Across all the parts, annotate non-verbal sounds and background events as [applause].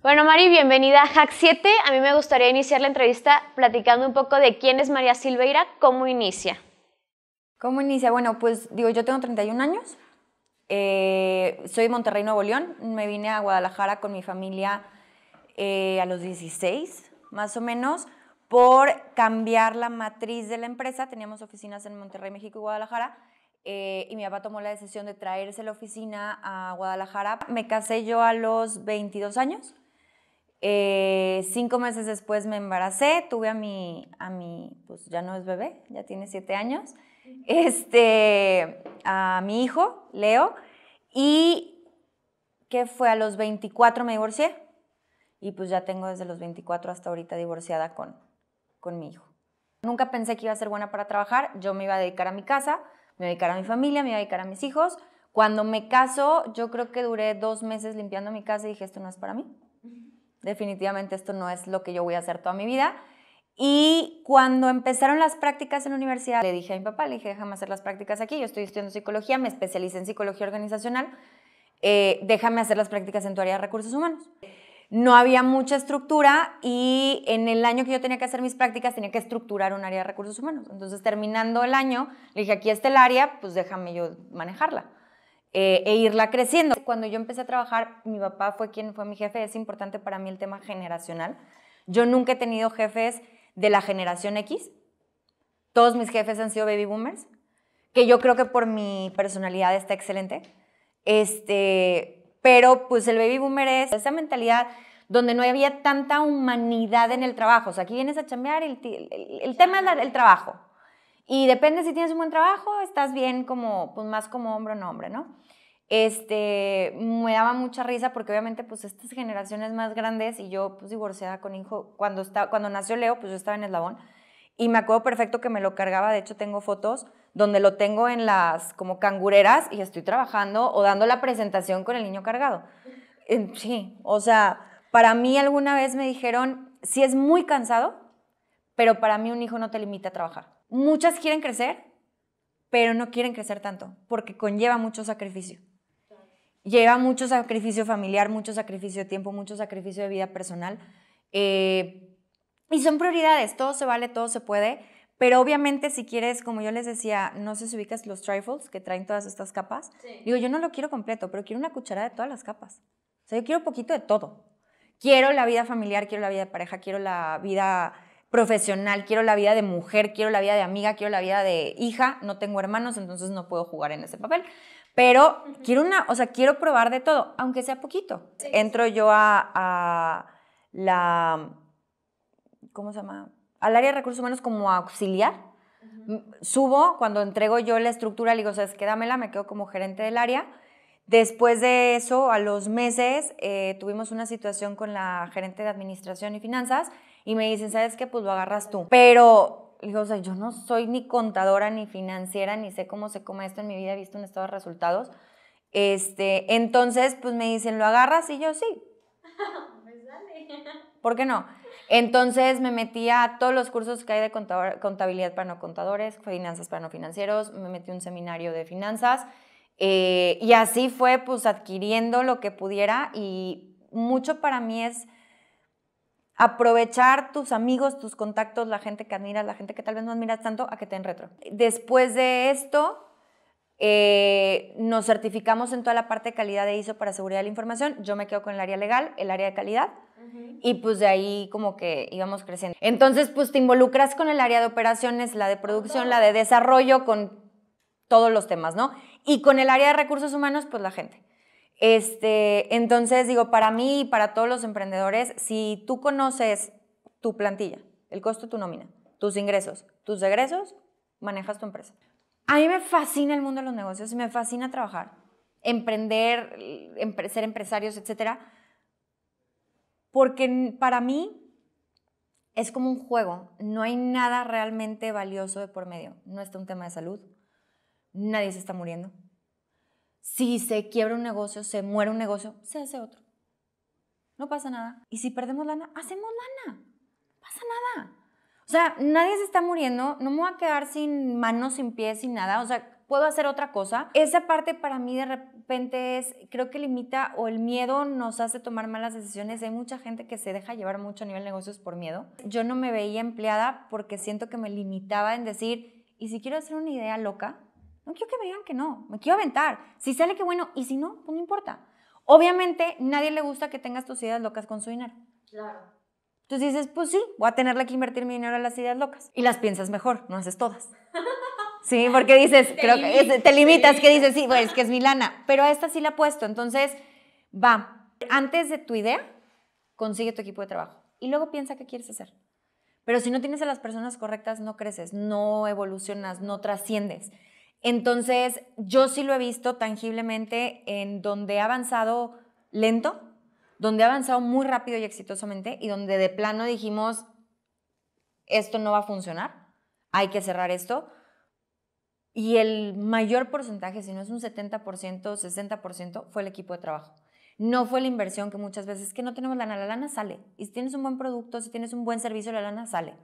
Bueno, Mari, bienvenida a Hack 7. A mí me gustaría iniciar la entrevista platicando un poco de quién es María Silveira, cómo inicia. ¿Cómo inicia? Bueno, pues digo, yo tengo 31 años, eh, soy de Monterrey, Nuevo León, me vine a Guadalajara con mi familia eh, a los 16, más o menos, por cambiar la matriz de la empresa. Teníamos oficinas en Monterrey, México y Guadalajara. Eh, y mi papá tomó la decisión de traerse la oficina a Guadalajara. Me casé yo a los 22 años eh, cinco meses después me embaracé, tuve a mi, a mi, pues ya no es bebé, ya tiene siete años, este, a mi hijo, Leo, y que fue a los 24 me divorcié, y pues ya tengo desde los 24 hasta ahorita divorciada con, con mi hijo. Nunca pensé que iba a ser buena para trabajar, yo me iba a dedicar a mi casa, me iba a dedicar a mi familia, me iba a dedicar a mis hijos. Cuando me caso, yo creo que duré dos meses limpiando mi casa y dije, esto no es para mí definitivamente esto no es lo que yo voy a hacer toda mi vida. Y cuando empezaron las prácticas en la universidad, le dije a mi papá, le dije, déjame hacer las prácticas aquí, yo estoy estudiando psicología, me especialicé en psicología organizacional, eh, déjame hacer las prácticas en tu área de recursos humanos. No había mucha estructura y en el año que yo tenía que hacer mis prácticas tenía que estructurar un área de recursos humanos. Entonces, terminando el año, le dije, aquí está el área, pues déjame yo manejarla. Eh, e irla creciendo. Cuando yo empecé a trabajar, mi papá fue quien fue mi jefe, es importante para mí el tema generacional. Yo nunca he tenido jefes de la generación X, todos mis jefes han sido baby boomers, que yo creo que por mi personalidad está excelente, este, pero pues el baby boomer es esa mentalidad donde no había tanta humanidad en el trabajo. O sea, aquí vienes a chambear, el, el, el tema es el trabajo, y depende si tienes un buen trabajo, estás bien como, pues más como hombre o hombre, ¿no? Este, me daba mucha risa porque obviamente pues estas generaciones más grandes y yo pues divorciada con hijo, cuando, está, cuando nació Leo pues yo estaba en eslabón y me acuerdo perfecto que me lo cargaba, de hecho tengo fotos donde lo tengo en las como cangureras y estoy trabajando o dando la presentación con el niño cargado. Sí, o sea, para mí alguna vez me dijeron, sí es muy cansado, pero para mí un hijo no te limita a trabajar. Muchas quieren crecer, pero no quieren crecer tanto, porque conlleva mucho sacrificio. Lleva mucho sacrificio familiar, mucho sacrificio de tiempo, mucho sacrificio de vida personal. Eh, y son prioridades, todo se vale, todo se puede, pero obviamente si quieres, como yo les decía, no sé si ubicas los trifles que traen todas estas capas. Digo, yo no lo quiero completo, pero quiero una cucharada de todas las capas. O sea, yo quiero poquito de todo. Quiero la vida familiar, quiero la vida de pareja, quiero la vida profesional, quiero la vida de mujer, quiero la vida de amiga, quiero la vida de hija, no tengo hermanos, entonces no puedo jugar en ese papel. Pero quiero una, o sea, quiero probar de todo, aunque sea poquito. Entro yo a, la, ¿cómo se llama? Al área de recursos humanos como auxiliar. Subo, cuando entrego yo la estructura, le digo, ¿sabes qué? quédamela, me quedo como gerente del área. Después de eso, a los meses, eh, tuvimos una situación con la gerente de administración y finanzas y me dicen, ¿sabes qué? Pues lo agarras tú. Pero digo, o sea, yo no soy ni contadora ni financiera, ni sé cómo se come esto en mi vida, he visto un estado de resultados. Este, entonces, pues me dicen, ¿lo agarras? Y yo sí. [laughs] Pues [laughs] ¿Por qué no? Entonces me metí a todos los cursos que hay de contabilidad para no contadores, finanzas para no financieros, me metí a un seminario de finanzas eh, y así fue pues adquiriendo lo que pudiera y mucho para mí es aprovechar tus amigos, tus contactos, la gente que admiras, la gente que tal vez no admiras tanto, a que te den retro. Después de esto, eh, nos certificamos en toda la parte de calidad de ISO para seguridad de la información. Yo me quedo con el área legal, el área de calidad. Y pues de ahí como que íbamos creciendo. Entonces pues te involucras con el área de operaciones, la de producción, la de desarrollo, con todos los temas, ¿no? Y con el área de recursos humanos, pues la gente. Este, entonces, digo, para mí y para todos los emprendedores, si tú conoces tu plantilla, el costo de tu nómina, tus ingresos, tus egresos, manejas tu empresa. A mí me fascina el mundo de los negocios, y me fascina trabajar, emprender, ser empresarios, etcétera, porque para mí es como un juego, no hay nada realmente valioso de por medio. No está un tema de salud, nadie se está muriendo, si se quiebra un negocio, se muere un negocio, se hace otro. No pasa nada. Y si perdemos lana, hacemos lana. No pasa nada. O sea, nadie se está muriendo, no me voy a quedar sin manos, sin pies, sin nada. O sea, puedo hacer otra cosa. Esa parte para mí de repente es, creo que limita o el miedo nos hace tomar malas decisiones. Hay mucha gente que se deja llevar mucho a nivel negocios por miedo. Yo no me veía empleada porque siento que me limitaba en decir, y si quiero hacer una idea loca, no quiero que me digan que no, me quiero aventar. Si sale que bueno, y si no, pues no importa. Obviamente, nadie le gusta que tengas tus ideas locas con su dinero. Claro. Entonces dices, pues sí, voy a tenerle que invertir mi dinero en las ideas locas. Y las piensas mejor, no haces todas. Sí, [laughs] porque dices, creo que te limitas, que dices, sí, pues que es mi lana, pero a esta sí la puesto. Entonces, va, antes de tu idea, consigue tu equipo de trabajo y luego piensa qué quieres hacer. Pero si no tienes a las personas correctas, no creces, no evolucionas, no trasciendes. Entonces, yo sí lo he visto tangiblemente en donde ha avanzado lento, donde ha avanzado muy rápido y exitosamente y donde de plano dijimos, esto no va a funcionar, hay que cerrar esto. Y el mayor porcentaje, si no es un 70%, 60%, fue el equipo de trabajo. No fue la inversión que muchas veces que no tenemos lana, la lana sale. Y si tienes un buen producto, si tienes un buen servicio, la lana sale.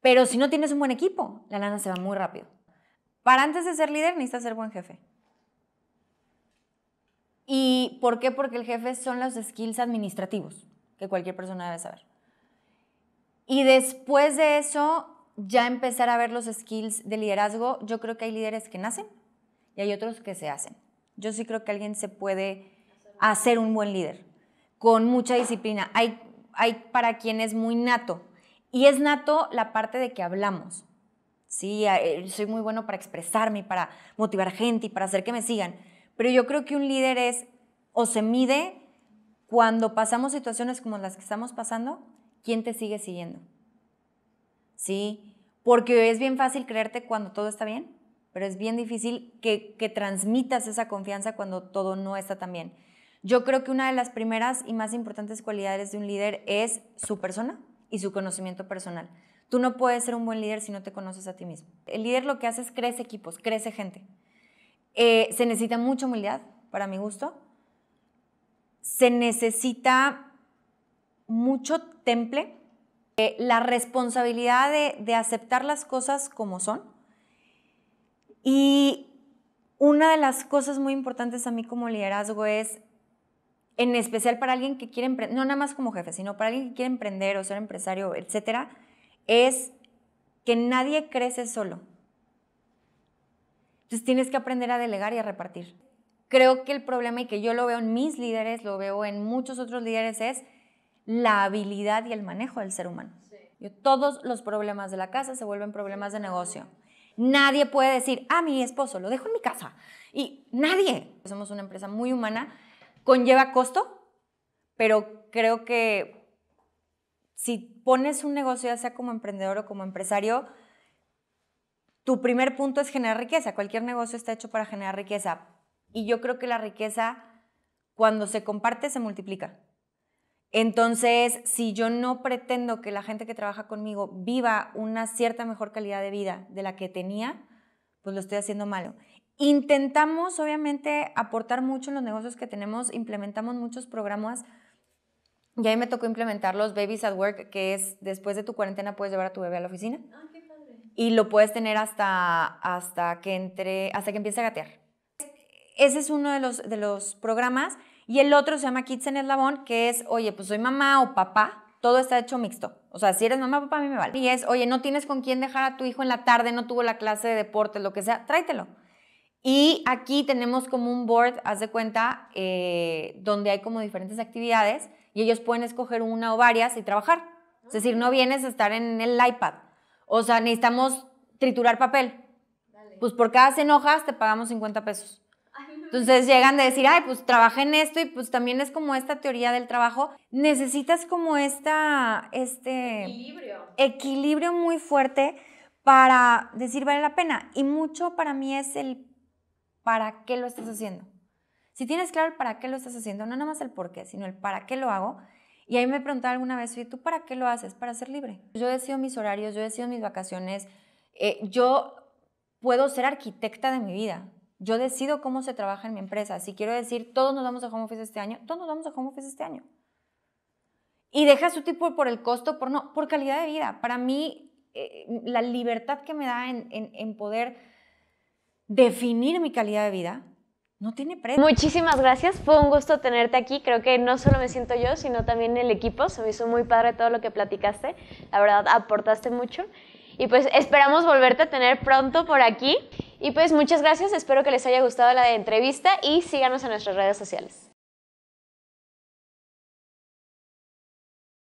Pero si no tienes un buen equipo, la lana se va muy rápido. Para antes de ser líder necesitas ser buen jefe. ¿Y por qué? Porque el jefe son los skills administrativos que cualquier persona debe saber. Y después de eso, ya empezar a ver los skills de liderazgo. Yo creo que hay líderes que nacen y hay otros que se hacen. Yo sí creo que alguien se puede hacer un buen líder con mucha disciplina. Hay, hay para quien es muy nato. Y es nato la parte de que hablamos. Sí, eh, soy muy bueno para expresarme para motivar gente y para hacer que me sigan. Pero yo creo que un líder es o se mide cuando pasamos situaciones como las que estamos pasando, ¿quién te sigue siguiendo? Sí, porque es bien fácil creerte cuando todo está bien, pero es bien difícil que, que transmitas esa confianza cuando todo no está tan bien. Yo creo que una de las primeras y más importantes cualidades de un líder es su persona, y su conocimiento personal. Tú no puedes ser un buen líder si no te conoces a ti mismo. El líder lo que hace es crece equipos, crece gente. Eh, se necesita mucha humildad, para mi gusto. Se necesita mucho temple, eh, la responsabilidad de aceptar las cosas como son. Y una de las cosas muy importantes a mí como liderazgo es en especial para alguien que quiere emprender, no nada más como jefe, sino para alguien que quiere emprender o ser empresario, etcétera, es que nadie crece solo. Entonces tienes que aprender a delegar y a repartir. Creo que el problema, y que yo lo veo en mis líderes, lo veo en muchos otros líderes, es la habilidad y el manejo del ser humano. Todos los problemas de la casa se vuelven problemas de negocio. Nadie puede decir, a ah, mi esposo, lo dejo en mi casa. Y nadie. Somos una empresa muy humana Conlleva costo, pero creo que si pones un negocio, ya sea como emprendedor o como empresario, tu primer punto es generar riqueza. Cualquier negocio está hecho para generar riqueza. Y yo creo que la riqueza, cuando se comparte, se multiplica. Entonces, si yo no pretendo que la gente que trabaja conmigo viva una cierta mejor calidad de vida de la que tenía, pues lo estoy haciendo malo. Intentamos, obviamente, aportar mucho en los negocios que tenemos, implementamos muchos programas. Y ahí me tocó implementar los Babies at Work, que es después de tu cuarentena puedes llevar a tu bebé a la oficina. Ah, qué padre. Y lo puedes tener hasta, hasta, que, entre, hasta que empiece a gatear. Ese es uno de los, de los programas. Y el otro se llama Kids en Eslabón, que es, oye, pues soy mamá o papá, todo está hecho mixto. O sea, si eres mamá o papá, a mí me vale. Y es, oye, no tienes con quién dejar a tu hijo en la tarde, no tuvo la clase de deportes, lo que sea, tráetelo. Y aquí tenemos como un board, haz de cuenta, eh, donde hay como diferentes actividades y ellos pueden escoger una o varias y trabajar. Es decir, no vienes a estar en el iPad. O sea, necesitamos triturar papel. Pues por cada 100 hojas te pagamos 50 pesos. Entonces llegan de decir, ay, pues trabaja en esto y pues también es como esta teoría del trabajo. Necesitas como esta, este... Equilibrio. Equilibrio muy fuerte para decir vale la pena. Y mucho para mí es el para qué lo estás haciendo. Si tienes claro el para qué lo estás haciendo, no nada más el por qué, sino el para qué lo hago. Y ahí me preguntaba alguna vez, ¿y tú para qué lo haces? Para ser libre. Yo decido mis horarios, yo decido mis vacaciones, eh, yo puedo ser arquitecta de mi vida. Yo decido cómo se trabaja en mi empresa. Si quiero decir, todos nos vamos a home office este año, todos nos vamos a home office este año. Y deja su tipo por el costo, por no, por calidad de vida. Para mí, eh, la libertad que me da en poder definir mi calidad de vida, no tiene precio. Muchísimas gracias, fue un gusto tenerte aquí. Creo que no solo me siento yo, sino también el equipo. Se me hizo muy padre todo lo que platicaste. La verdad, aportaste mucho. Y pues esperamos volverte a tener pronto por aquí. Y pues muchas gracias, espero que les haya gustado la entrevista y síganos en nuestras redes sociales.